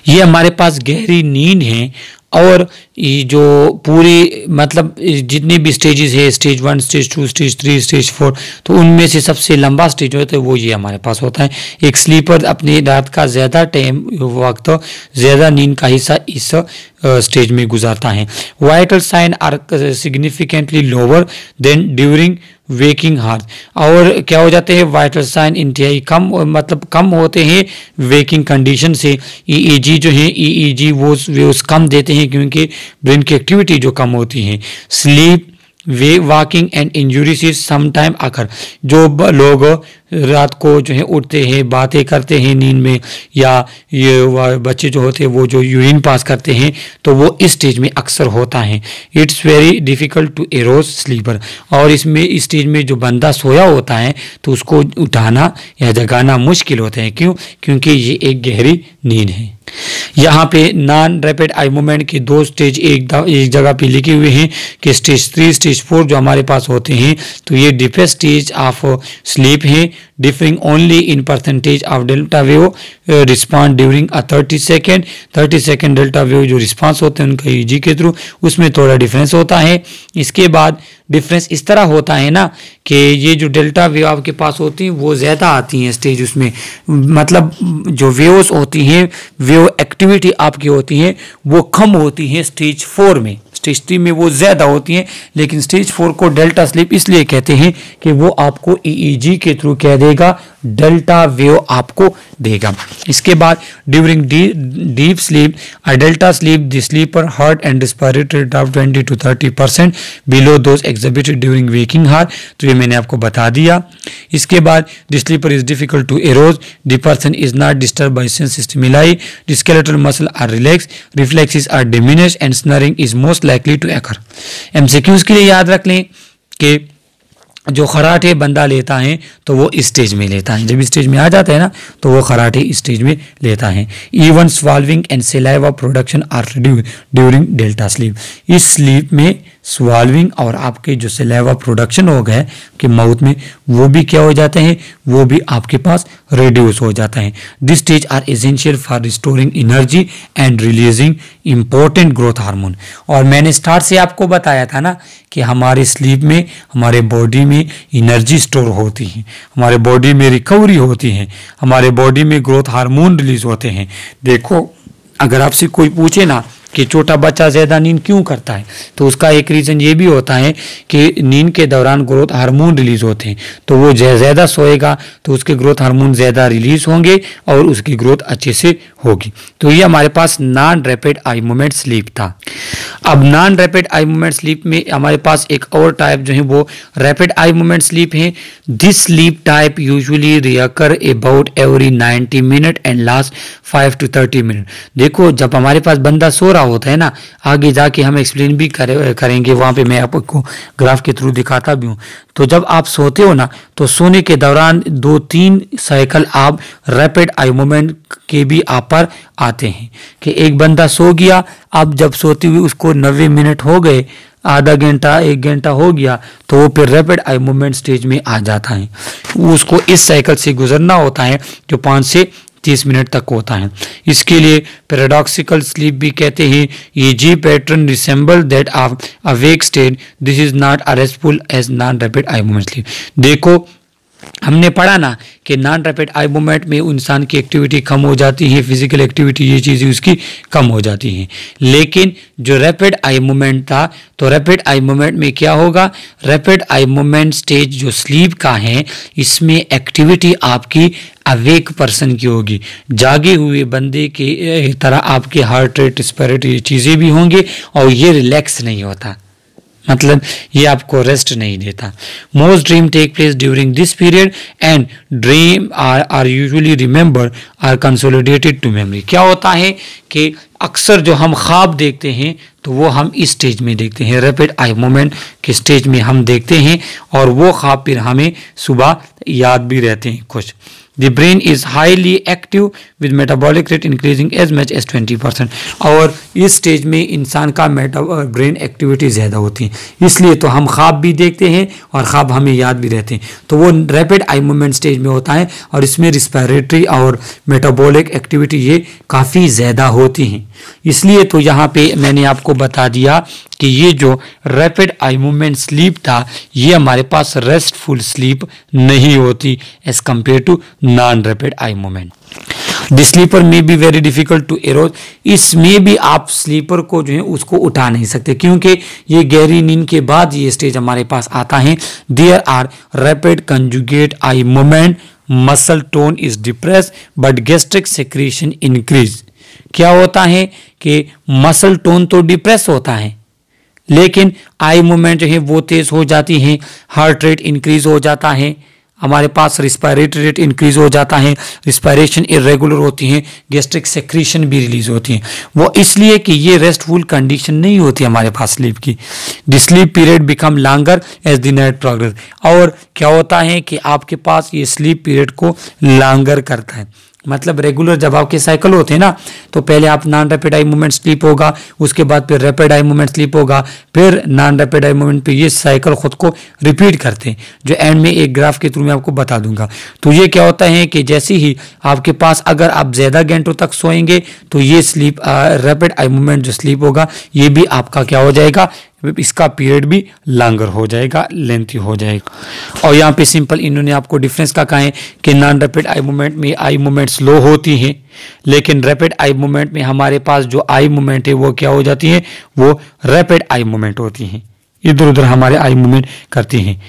ये हमारे पास गहरी नींद है और ये जो पूरी मतलब जितनी भी स्टेजेस है stage one stage two stage three stage four तो उनमें से सबसे लंबा स्टेज होता है तो वो ये हमारे पास होता है एक स्लीपर अपनी रात का ज़्यादा टाइम वक्त ज़्यादा नींद का हिस्सा इस स्टेज में गुजारता है vital sign are significantly lower than during waking hours और क्या हो जाते हैं वाइटल साइन इंतहाई कम मतलब कम होते हैं वेकिंग कंडीशन से ईईजी e e जो है ईईजी e वो वे कम देते हैं क्योंकि ब्रेन की एक्टिविटी जो कम होती है स्लीप वे वॉकिंग एंड इंजुरी से समाइम आकर जो लोग रात को जो है उठते हैं बातें करते हैं नींद में या ये बच्चे जो होते हैं वो जो यूरिन पास करते हैं तो वो इस स्टेज में अक्सर होता है it's very difficult to arouse sleeper और इसमें इस स्टेज में जो बंदा सोया होता है तो उसको उठाना या जगाना मुश्किल होता है क्यों क्योंकि ये एक गहरी नींद है यहाँ पे नॉन रैपिड आई मूवमेंट के दो स्टेज एक एक जगह पे लिखे हुए हैं कि स्टेज थ्री स्टेज फोर जो हमारे पास होते हैं तो ये डिफेस्ट स्टेज ऑफ स्लीप है differing only in percentage of delta wave uh, respond during a 30 second 30 second delta wave जो रिस्पांस होते हैं उनका यूजी के थ्रू उसमें थोड़ा डिफरेंस होता है इसके बाद डिफरेंस इस तरह होता है ना कि ये जो डेल्टा वेव आपके पास होती हैं वो ज़्यादा आती हैं स्टेज उसमें मतलब जो वेव्स होती हैं वेव एक्टिविटी आपकी होती है वो कम होती है स्टेज फोर में स्टेज थ्री में वो ज़्यादा होती हैं लेकिन स्टेज फोर को डेल्टा स्लीप इसलिए कहते हैं कि वो आपको ईईजी e e के थ्रू क्या देगा डेल्टा वेव आपको देगा इसके बाद during deep sleep delta sleep the sleeper heart and respiratory drop twenty to thirty percent below those exhibited during waking hours तो ये मैंने आपको बता दिया इसके बाद the sleeper is difficult to arouse the person is not disturb by sense stimuli the muscle are relax reflexes are diminish and snoring is most likely to occur एम के लिए याद रख लें कि जो खराटे बंदा लेता है तो वो स्टेज में लेता है जब स्टेज में आ जाता है ना तो वो खराटे स्टेज में लेता है even swallowing and saliva production are during delta sleep इस स्लीप में स्वाल्विंग और आपके जो सिलेवा प्रोडक्शन हो गए कि माउथ में वो भी क्या हो जाते हैं वो भी आपके पास रिड्यूस हो जाता है this stage are essential for restoring energy and releasing important growth hormone और मैंने स्टार्ट से आपको बताया था ना कि हमारे स्लीप में हमारे बॉडी में एनर्जी स्टोर होती है हमारे बॉडी में रिकवरी होती है हमारे बॉडी में ग्रोथ हार्मोन रिलीज होते हैं देखो अगर आपसे कोई पूछे ना कि छोटा बच्चा ज़्यादा नींद क्यों करता है तो उसका एक रीज़न ये भी होता है कि नींद के दौरान ग्रोथ हार्मोन रिलीज होते हैं तो वो ज़्यादा सोएगा तो उसके ग्रोथ हार्मोन ज़्यादा रिलीज होंगे और उसकी ग्रोथ अच्छे से होगी तो ये हमारे पास non rapid eye movement sleep था अब non rapid eye movement sleep में हमारे पास एक और टाइप जो है वो रैपिड आई मूवमेंट स्लीप है this sleep type usually recur about every 90 minute and last five to thirty minute देखो जब हमारे पास बंदा सो रहा होता है ना आगे जाके हम एक्सप्लेन भी करे, करेंगे वहाँ पे मैं आपको ग्राफ के थ्रू दिखाता भी हूँ तो जब आप सोते हो ना तो सोने के दौरान दो तीन साइकिल आप रैपिड आई मूवमेंट के भी आप पर आते हैं कि एक बंदा सो गया अब जब सोते हुए उसको नब्बे मिनट हो गए आधा घंटा एक घंटा हो गया तो वो फिर रैपिड आई मूवमेंट स्टेज में आ जाता है उसको इस साइकिल से गुजरना होता है जो पाँच से तीस मिनट तक होता है इसके लिए पेराडॉक्सिकल स्लीप भी कहते हैं ये G pattern resemble that of awake state this is not a restful as non rapid eye movement sleep देखो हमने पढ़ा ना कि नॉन रैपिड आई मूवमेंट में इंसान की एक्टिविटी कम हो जाती है फिजिकल एक्टिविटी ये चीज़ें उसकी कम हो जाती हैं लेकिन जो रैपिड आई मूवमेंट था तो रैपिड आई मूवमेंट में क्या होगा रैपिड आई मूवमेंट स्टेज जो स्लीप का है इसमें एक्टिविटी आपकी अवेक पर्सन की होगी जागे हुए बंदे के तरह आपके हार्ट रेट स्पेरिट ये चीज़ें भी होंगी और ये रिलैक्स नहीं होता मतलब ये आपको रेस्ट नहीं देता most dream take place during this period and dream are are usually remember or consolidated to memory क्या होता है कि अक्सर जो हम ख्वाब देखते हैं तो वो हम इस स्टेज में देखते हैं रैपिड आई मोमेंट के स्टेज में हम देखते हैं और वो ख्वाब फिर हमें सुबह याद भी रहते हैं कुछ The brain is highly active with metabolic rate increasing as much as 20 percent और इस स्टेज में इंसान का मेटा ब्रेन एक्टिविटी ज़्यादा होती है इसलिए तो हम ख्वाब भी देखते हैं और ख्वाब हमें याद भी रहते हैं तो वो रैपिड आई मूवमेंट स्टेज में होता है और इसमें रिस्पायरेटरी और मेटाबॉलिक एक्टिविटी ये काफ़ी ज़्यादा होती हैं इसलिए तो यहाँ पे मैंने आपको बता दिया कि ये जो रैपिड आई मूवमेंट स्लीप था ये हमारे पास रेस्टफुल स्लीप नहीं होती as compare to non rapid eye movement the sleeper may be very difficult to arouse इसमें भी आप स्लीपर को जो है उसको उठा नहीं सकते क्योंकि ये गहरी नींद के बाद ये स्टेज हमारे पास आता है there are rapid conjugate eye movement muscle tone is depress but gastric secretion increase क्या होता है कि मसल टोन तो डिप्रेस होता है लेकिन आई मूवमेंट जो है वो तेज़ हो जाती है हार्ट रेट इंक्रीज हो जाता है हमारे पास रिस्पायरेटरी रेट इंक्रीज हो जाता है रिस्पायरेशन इरेगुलर होती है गैस्ट्रिक सेक्रीशन भी रिलीज होती है वो इसलिए कि ये रेस्टफुल कंडीशन नहीं होती हमारे पास स्लीप की the sleep period become longer as the night progress और क्या होता है कि आपके पास ये स्लीप पीरियड को लॉन्गर करता है मतलब रेगुलर जब आपके साइकिल होते हैं ना तो पहले आप non rapid eye movement sleep होगा उसके बाद फिर रैपिड आई मूवमेंट स्लीप होगा फिर नॉन रैपिड आई मूवमेंट पे ये साइकिल खुद को रिपीट करते हैं जो एंड में एक ग्राफ के थ्रू मैं आपको बता दूंगा तो ये क्या होता है कि जैसे ही आपके पास अगर आप ज़्यादा घंटों तक सोएंगे तो ये स्लीप रैपिड आई मूवमेंट जो स्लीप होगा ये भी आपका क्या हो जाएगा इसका पीरियड भी लॉन्गर हो जाएगा लेंथी हो जाएगा और यहाँ पे सिंपल इन्होंने आपको डिफरेंस का कहा है कि नॉन रैपिड आई मूवमेंट में आई मूवमेंट स्लो होती हैं लेकिन रैपिड आई मूवमेंट में हमारे पास जो आई मूवमेंट है वो क्या हो जाती है वो रैपिड आई मूवमेंट होती हैं इधर उधर हमारे आई मूवमेंट करती हैं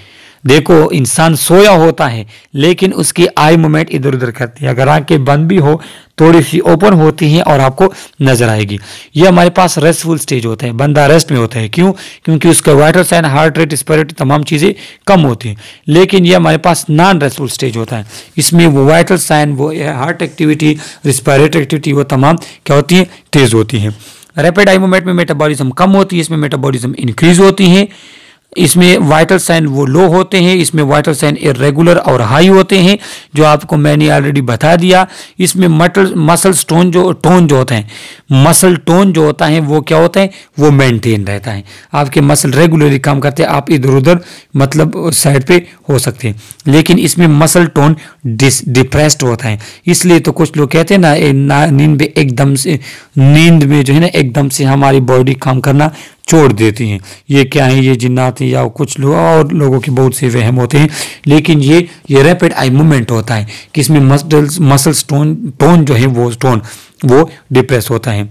देखो इंसान सोया होता है लेकिन उसकी आई मूवमेंट इधर उधर करती है अगर आंखें बंद भी हो थोड़ी सी ओपन होती हैं और आपको नजर आएगी ये हमारे पास रेस्टफुल स्टेज होता है बंदा रेस्ट में होता है क्यों क्योंकि उसका वाइटल साइन हार्ट रेट स्पिरिट तमाम चीज़ें कम होती हैं लेकिन ये हमारे पास नॉन रेस्टफुल स्टेज होता है इसमें वो वाइटल साइन वो हार्ट एक्टिविटी रिस्पायरेटरी एक्टिविटी वो तमाम क्या होती है तेज़ होती है रैपिड आई मूवमेंट में मेटाबॉलिज्म कम होती है इसमें मेटाबॉलिज्म इंक्रीज होती है इसमें वाइटल साइन वो लो होते हैं इसमें वाइटल साइन इरेगुलर और हाई होते हैं जो आपको मैंने ऑलरेडी बता दिया इसमें मटल मसल स्टोन जो टोन जो होते हैं मसल टोन जो होता है वो क्या होता है वो मेंटेन रहता है आपके मसल रेगुलरली काम करते हैं आप इधर उधर मतलब साइड पे हो सकते हैं लेकिन इसमें मसल टोन डिप्रेस्ड होता है इसलिए तो कुछ लोग कहते हैं ना, ना नींद में एकदम से नींद में जो है ना एकदम से हमारी बॉडी काम करना छोड़ देती हैं ये क्या है ये जिन्नात हैं या कुछ लोग और लोगों के बहुत से वहम होते हैं लेकिन ये ये रैपिड आई मूवमेंट होता है कि इसमें मसल्स मसल स्टोन टोन जो है वो स्टोन वो डिप्रेस होता है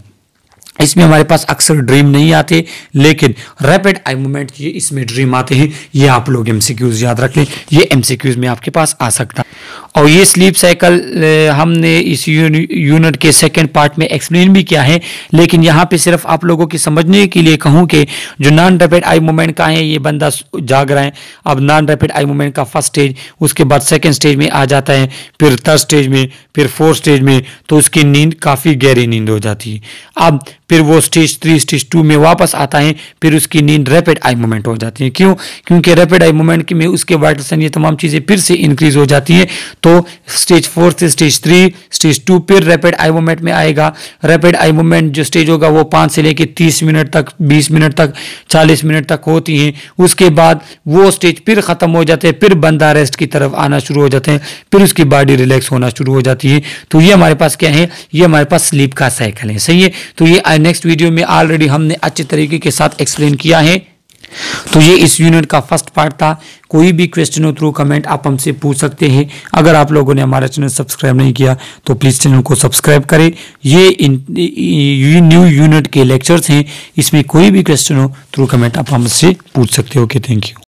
इसमें हमारे पास अक्सर ड्रीम नहीं आते लेकिन रैपिड आई मूवमेंट ये इसमें ड्रीम आते हैं ये आप लोग क्यूज याद रख लें ये क्यूज में आपके पास आ सकता है और ये स्लीप साइकिल हमने इस यूनिट के सेकेंड पार्ट में एक्सप्लेन भी किया है लेकिन यहाँ पे सिर्फ आप लोगों के समझने के लिए कहूँ कि जो नॉन रैपिड आई मूवमेंट का है ये बंदा जाग रहा है अब नॉन रैपिड आई मूवमेंट का फर्स्ट स्टेज उसके बाद सेकेंड स्टेज में आ जाता है फिर थर्ड स्टेज में फिर फोर्थ स्टेज में तो उसकी नींद काफ़ी गहरी नींद हो जाती है अब फिर वो स्टेज थ्री स्टेज टू में वापस आता है फिर उसकी नींद रैपिड आई मूवमेंट हो जाती है क्यों क्योंकि रैपिड आई मूवमेंट में उसके वाइटल्स ये तमाम चीज़ें फिर से इंक्रीज हो जाती है तो स्टेज फोर से स्टेज थ्री स्टेज टू फिर रैपिड आई मूवमेंट में आएगा रैपिड आई मूवमेंट जो स्टेज होगा वो पाँच से लेकर तीस मिनट तक बीस मिनट तक चालीस मिनट तक होती हैं उसके बाद वो स्टेज फिर ख़त्म हो जाते हैं फिर बंदा रेस्ट की तरफ आना शुरू हो जाते हैं फिर उसकी बॉडी रिलैक्स होना शुरू हो जाती है तो ये हमारे पास क्या है ये हमारे पास स्लीप का साइकिल है सही है तो ये नेक्स्ट वीडियो में ऑलरेडी हमने अच्छे तरीके के साथ एक्सप्लेन किया है तो ये इस यूनिट का फर्स्ट पार्ट था कोई भी क्वेश्चन हो थ्रू कमेंट आप हमसे पूछ सकते हैं अगर आप लोगों ने हमारा चैनल सब्सक्राइब नहीं किया तो प्लीज़ चैनल को सब्सक्राइब करें ये इन ये न्यू यूनिट के लेक्चर्स हैं इसमें कोई भी क्वेश्चन हो थ्रू कमेंट आप हमसे पूछ सकते हो ओके थैंक यू